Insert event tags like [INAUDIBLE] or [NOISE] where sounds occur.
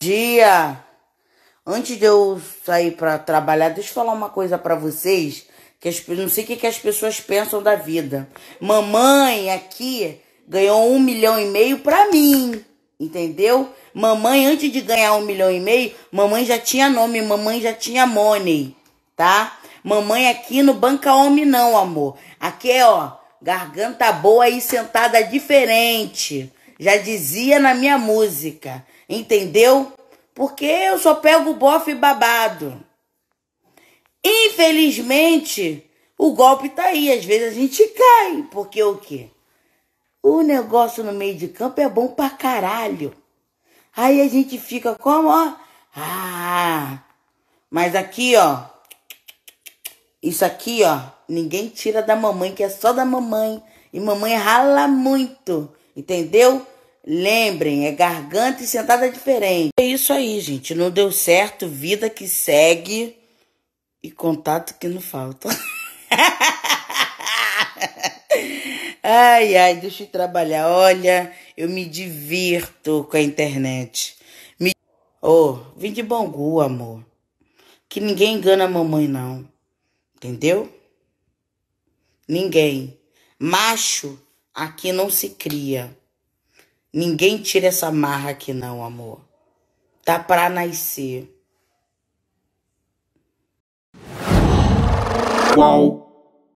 dia! Antes de eu sair para trabalhar, deixa eu falar uma coisa para vocês, que as, não sei o que, que as pessoas pensam da vida. Mamãe aqui ganhou um milhão e meio para mim, entendeu? Mamãe, antes de ganhar um milhão e meio, mamãe já tinha nome, mamãe já tinha money, tá? Mamãe aqui no Banca Homem não, amor. Aqui é, ó, garganta boa e sentada diferente. Já dizia na minha música, entendeu? Porque eu só pego bofe babado. Infelizmente, o golpe tá aí. Às vezes a gente cai. Porque o quê? O negócio no meio de campo é bom pra caralho. Aí a gente fica como, ó. Ah! Mas aqui, ó. Isso aqui, ó. Ninguém tira da mamãe, que é só da mamãe. E mamãe rala muito. Entendeu? Lembrem, é garganta e sentada diferente. É isso aí, gente. Não deu certo, vida que segue e contato que não falta. [LAUGHS] ai, ai, deixa eu trabalhar. Olha, eu me divirto com a internet. Me... Oh, vim de Bangu, amor. Que ninguém engana a mamãe, não. Entendeu? Ninguém. Macho Aqui não se cria. Ninguém tira essa marra aqui não, amor. Tá pra nascer. Qual?